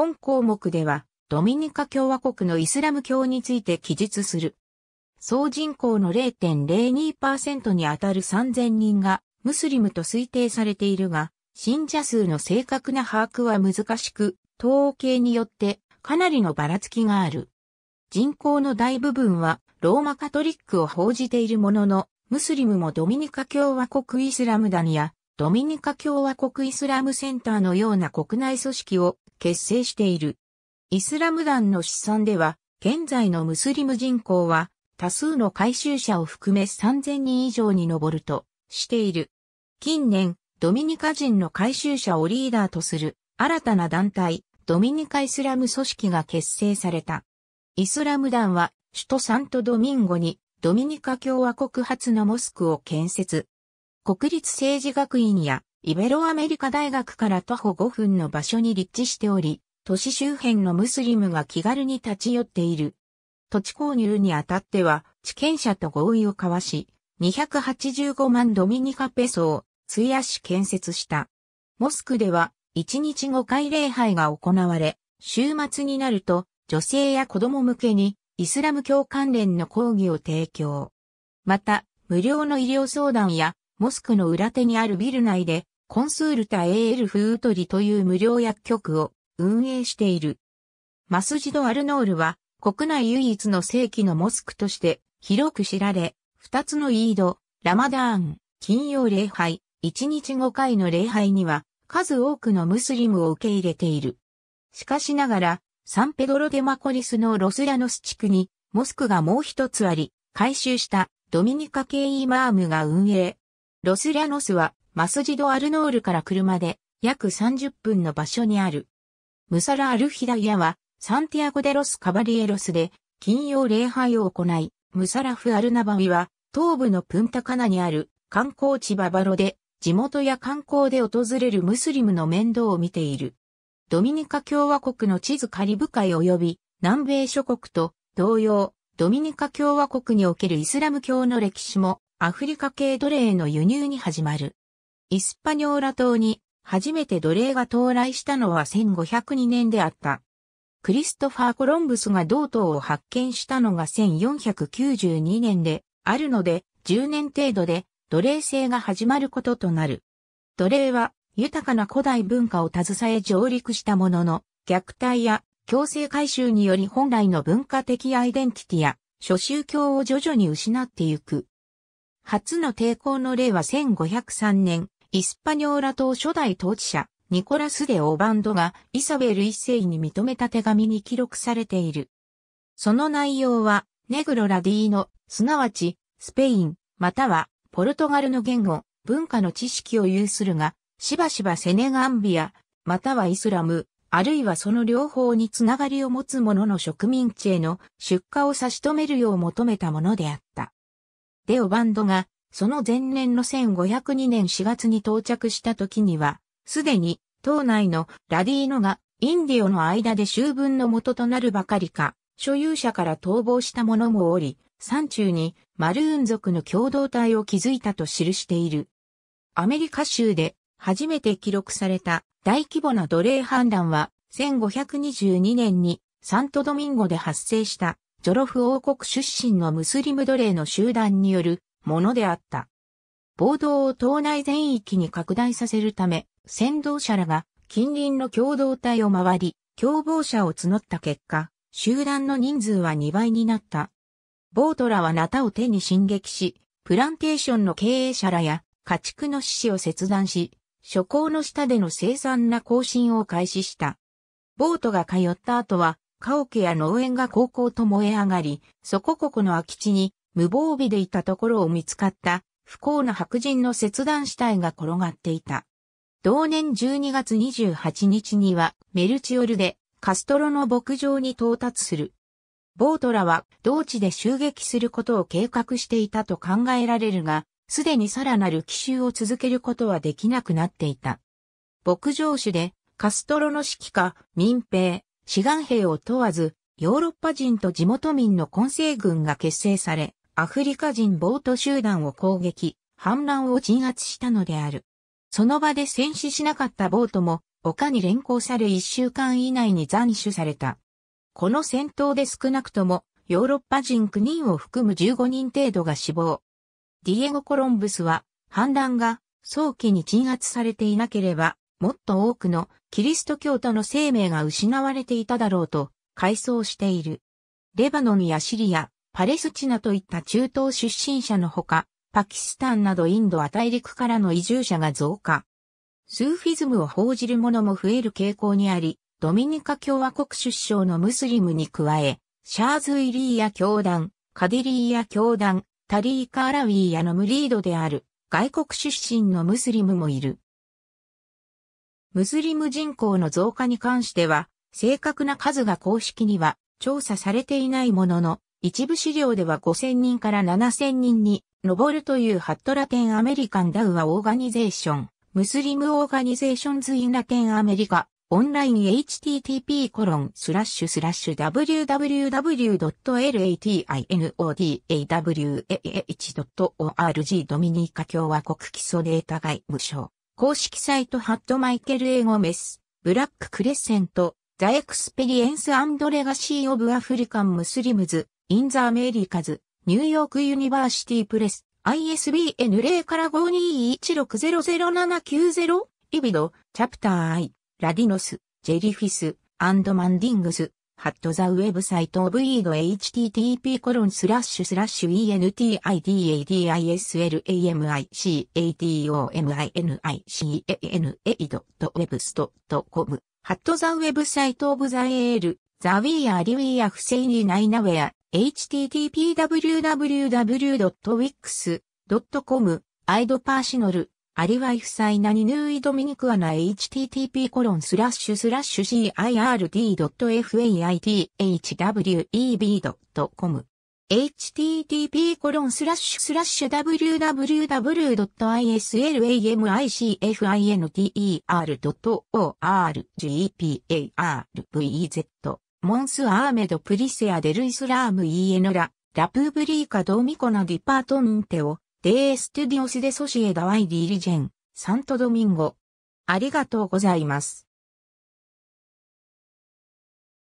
本項目では、ドミニカ共和国のイスラム教について記述する。総人口の0.02%にあたる3000人がムスリムと推定されているが、信者数の正確な把握は難しく、統計によってかなりのばらつきがある。人口の大部分はローマカトリックを報じているものの、ムスリムもドミニカ共和国イスラムダニア、ドミニカ共和国イスラムセンターのような国内組織を結成している。イスラム団の試算では、現在のムスリム人口は多数の回収者を含め3000人以上に上るとしている。近年、ドミニカ人の回収者をリーダーとする新たな団体、ドミニカイスラム組織が結成された。イスラム団は首都サントドミンゴにドミニカ共和国発のモスクを建設。国立政治学院やイベロアメリカ大学から徒歩5分の場所に立地しており、都市周辺のムスリムが気軽に立ち寄っている。土地購入にあたっては、地権者と合意を交わし、285万ドミニカペソを費やし建設した。モスクでは、1日5回礼拝が行われ、週末になると、女性や子供向けに、イスラム教関連の講義を提供。また、無料の医療相談やモスクの裏手にあるビル内で、コンスールタ・エール・フートリという無料薬局を運営している。マスジド・アルノールは、国内唯一の正規のモスクとして広く知られ、二つのイード、ラマダーン、金曜礼拝、一日五回の礼拝には数多くのムスリムを受け入れている。しかしながら、サンペドロデマコリスのロスラノス地区にモスクがもう一つあり、改修したドミニカ系イマームが運営、ロスラノスはマスジド・アルノールから車で約30分の場所にある。ムサラ・アルヒダイアはサンティアゴ・デ・ロス・カバリエロスで金曜礼拝を行い、ムサラフ・アルナバィは東部のプンタカナにある観光地ババロで地元や観光で訪れるムスリムの面倒を見ている。ドミニカ共和国の地図カリブ海及び南米諸国と同様、ドミニカ共和国におけるイスラム教の歴史もアフリカ系奴隷の輸入に始まる。イスパニョーラ島に初めて奴隷が到来したのは1502年であった。クリストファー・コロンブスが同島を発見したのが1492年であるので10年程度で奴隷制が始まることとなる。奴隷は豊かな古代文化を携え上陸したものの虐待や強制改修により本来の文化的アイデンティティや諸宗教を徐々に失ってゆく。初の抵抗の例は1503年、イスパニョーラ島初代統治者、ニコラス・デ・オバンドがイサベル一世に認めた手紙に記録されている。その内容は、ネグロ・ラディーノ、すなわち、スペイン、または、ポルトガルの言語、文化の知識を有するが、しばしばセネガンビア、またはイスラム、あるいはその両方につながりを持つ者の植民地への出荷を差し止めるよう求めたものであった。デオバンドが、その前年の1502年4月に到着した時には、すでに、島内のラディーノがインディオの間で修分の元となるばかりか、所有者から逃亡した者もおり、山中にマルーン族の共同体を築いたと記している。アメリカ州で初めて記録された大規模な奴隷判断は1522年にサントドミンゴで発生したジョロフ王国出身のムスリム奴隷の集団によるものであった。暴動を島内全域に拡大させるため、先導者らが近隣の共同体を回り、共謀者を募った結果、集団の人数は2倍になった。ボートらはナタを手に進撃し、プランテーションの経営者らや家畜の獅子を切断し、諸行の下での生産な行進を開始した。ボートが通った後は、家屋や農園が高校と燃え上がり、そこここの空き地に無防備でいたところを見つかった不幸な白人の切断死体が転がっていた。同年12月28日にはメルチオルでカストロの牧場に到達する。ボートラは同地で襲撃することを計画していたと考えられるが、すでにさらなる奇襲を続けることはできなくなっていた。牧場主でカストロの指揮下、民兵、志願兵を問わず、ヨーロッパ人と地元民の混成軍が結成され、アフリカ人ボート集団を攻撃、反乱を鎮圧したのである。その場で戦死しなかったボートも、丘に連行され1週間以内に斬首された。この戦闘で少なくとも、ヨーロッパ人9人を含む15人程度が死亡。ディエゴ・コロンブスは、反乱が早期に鎮圧されていなければ、もっと多くのキリスト教徒の生命が失われていただろうと、回想している。レバノンやシリア、パレスチナといった中東出身者のほか、パキスタンなどインドは大陸からの移住者が増加。スーフィズムを報じる者も増える傾向にあり、ドミニカ共和国出生のムスリムに加え、シャーズ・イリーヤ教団、カディリーヤ教団、タリーカ・アラウィーヤのムリードである、外国出身のムスリムもいる。ムスリム人口の増加に関しては、正確な数が公式には調査されていないものの、一部資料では5000人から7000人に上るというハットラテンアメリカンダウアオーガニゼーション、ムスリムオーガニゼーションズインラテンアメリカ、オンライン http コロンスラッシュスラッシュ www.latinodawah.org ドミニカ共和国基礎データ外務省公式サイトハットマイケル・エーゴメス、ブラック・クレッセント、ザ・エクスペリエンス・アンド・レガシー・オブ・アフリカン・ムスリムズ、イン・ザ・アメリカズ、ニューヨーク・ユニバーシティ・プレス、ISBN 0から5 2 1 6 0 0 7 9 0リビド、チャプター I、ラディノス、ジェリフィス、アンド・マンディングス、ハットザウェブサイトオブイード http コロンスラッシュスラッシュ e n t i d a d i s l a m i c a t o m i n i c a a n w e b s c o m ハットザウェブサイトオブザエールザウィーアリウィアフセイニナイナウェア http www.wix.com アイドパーシノルアリワイフサイナニヌーイドミニクアナ http コロンスラッシュスラッシュ cird.faithweb.com http コロンスラッシュスラッシュ www.islamicfintr.orgpar.vz e e モンスアーメドプリセアデルイスラームイエノララプーブリーカドミコナディパートミンテオデエステゥ・ディオスデソシエダワイディリジェン、サントドミンゴ。ありがとうございます。